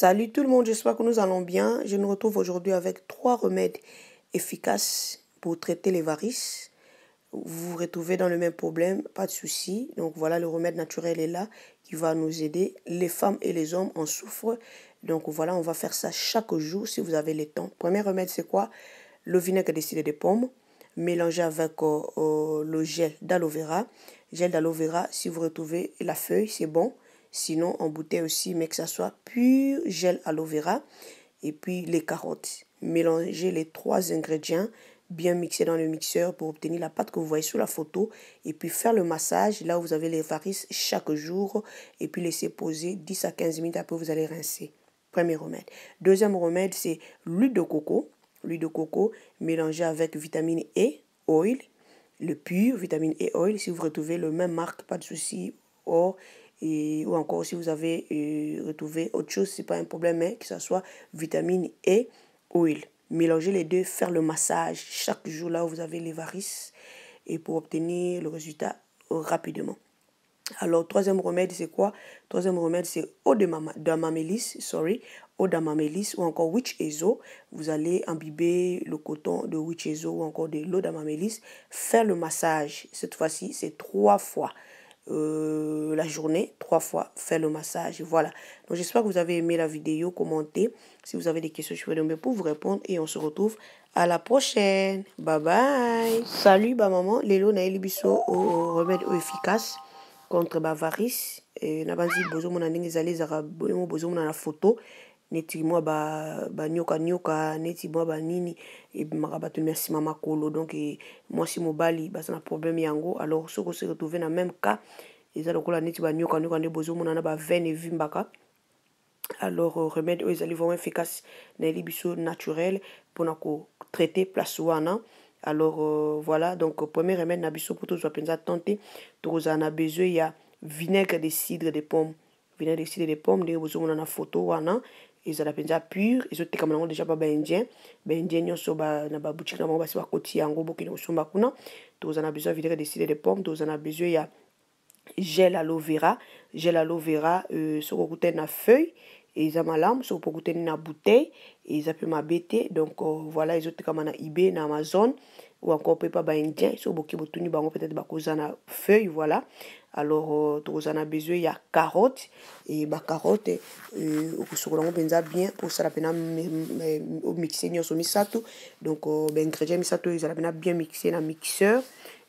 Salut tout le monde, j'espère que nous allons bien. Je nous retrouve aujourd'hui avec trois remèdes efficaces pour traiter les varices. Vous vous retrouvez dans le même problème, pas de souci. Donc voilà, le remède naturel est là qui va nous aider. Les femmes et les hommes en souffrent. Donc voilà, on va faire ça chaque jour si vous avez le temps. Premier remède, c'est quoi Le vinaigre de cidre de pomme mélangé avec euh, euh, le gel d'aloe vera. Gel d'aloe vera, si vous retrouvez la feuille, c'est bon. Sinon, en bouteille aussi, mais que ça soit pur gel aloe vera et puis les carottes. Mélangez les trois ingrédients bien mixer dans le mixeur pour obtenir la pâte que vous voyez sur la photo et puis faire le massage là où vous avez les varices chaque jour et puis laisser poser 10 à 15 minutes après vous allez rincer. Premier remède. Deuxième remède c'est l'huile de coco, l'huile de coco mélangée avec vitamine E, oil, le pur vitamine E oil si vous retrouvez le même marque pas de souci. Or et, ou encore si vous avez euh, retrouvé autre chose, c'est pas un problème, mais hein, que ce soit vitamine et huile. Mélangez les deux, faire le massage chaque jour là où vous avez les varices et pour obtenir le résultat rapidement. Alors, troisième remède, c'est quoi Troisième remède, c'est eau de d'amamélis, sorry, eau ou encore witch ezo. Vous allez imbiber le coton de witch ezo ou encore de l'eau d'amamélis, faire le massage. Cette fois-ci, c'est trois fois. Euh, la journée, trois fois, faire le massage. Voilà. Donc j'espère que vous avez aimé la vidéo, commentez. Si vous avez des questions, je suis de pour vous répondre et on se retrouve à la prochaine. Bye bye. Salut, bah maman. Lélo a elibiso au remède efficace contre bavaris. Et pas bozo mon aning zale zara mon la photo. neti mwa baniokanioka ba, ba neti mwa banini ebimaka bato na nsima makolo donk e, mwasi mobali baza na probleme yango alors soki osi retrouve na même cas eza lokola neti baniokanioka nde bozomona na bavene evimbaka alors euh, remède oyo ezali vraiment efficace nayeli biso naturel mpona kotraite place wana alors euh, voilà donc premier remède na biso mpo tozwa mpenza tante tokozala na besoin ya vinaigre de cidre de pomme vinaigre de cidre de pomme ndenge bozomona na photo wana ezala mpenza pure ezotekama nango deja ba baindien baindien nyonso na baboutique na bango basi bakoti yango bokende kosomba kuna toza na besoin vinaigre de sile de pomme toza na besoin ya gel aloe vera gel aloe vera euh, soki okutani na feuille eza malamu soki opo kutani na bouteille eza mpe mabe te donc uh, voilà ezotekama na ebay na amazon ou encore mpepa baindien soki boke botuni bango peut-être bakozwa na feuille voilà alors uh, tokozwa na besoin ya carotte e bacarotte uh, okosokola yango mpenza bien mpo osala mpena omixe nyonso misato donc uh, baingrédient misato ezala mpena bien mixe na mixeur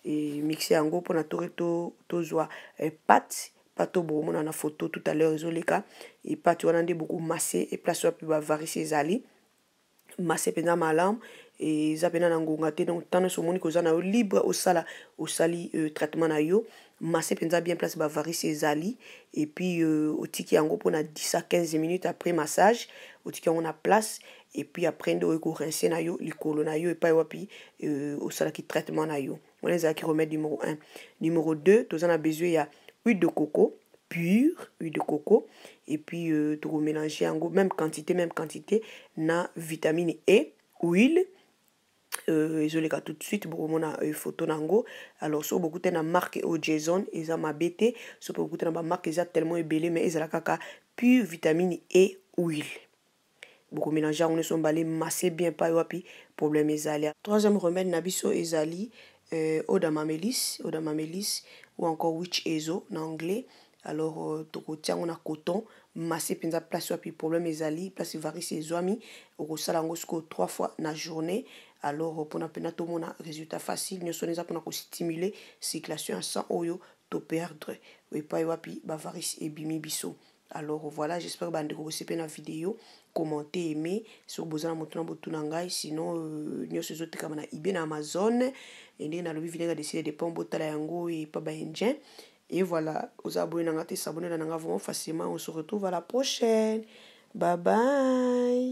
e mixe yango mpona tozwa to, to, to, eh, pate pato boomonana foto tout à l'heure ezoleka epate wana nde boko mase eplace oyo mpe bavarise ezali mase e mpenza malamu e eza mpena na ngonga te donc ntan nyonso omoni koza na yo libre osala osali euh, traitement na yo mase e mpenza bien place bavarise ezali epuis euh, otiki yango mpona 10 à 15 minutes après massage otiki yango na place epuis après nde oyo korinse na yo likolo na yo epai wapi euh, osalaki traitement na yo wana ezalaki remède numéro 1 numéro 2 toza na besoin ya huile de coco pure, huile de coco, et puis euh, tout mélanger en gros, même quantité, même quantité, na vitamine E, huile, euh, ezoleka tout de suite bokomona euh, photo nango alors soki bokuta na marque oyo jason eza mabe te soki mpe bokuta na bamarke eza tellement ebele mais ezala kaka pure vitamine e huile bokomélange yango nyonso mbale mase bien mpai wapi problème ezali troisième remède na biso ezali euh, Oda Mamelis, Oda Mamelis, ou encore Witch Ezo en anglais. Alors, euh, Tokotia, on a coton, massé, penza, place, puis problème, les ali, place, varice, les amis, au salangosko trois fois na journée. Alors, euh, pour n'a pena tout mon résultat facile, nous sommes pour n'a stimuler circulation à sang, oyo, to perdre, ou pas, et wapi, bavaris, et bimi, biso. alors voilà j'espère bandeko kosepe na video commenter vous soki bozala motu na botuna ngai sinon euh, nyonso ezotekama na ibe na amazon et ndenge nalobi vinaigre desile de pombe botala yango epa baindien et voilà oza abone na nga te sabonela na nga vraiment facilement on se retrouve à la prochaine bye bye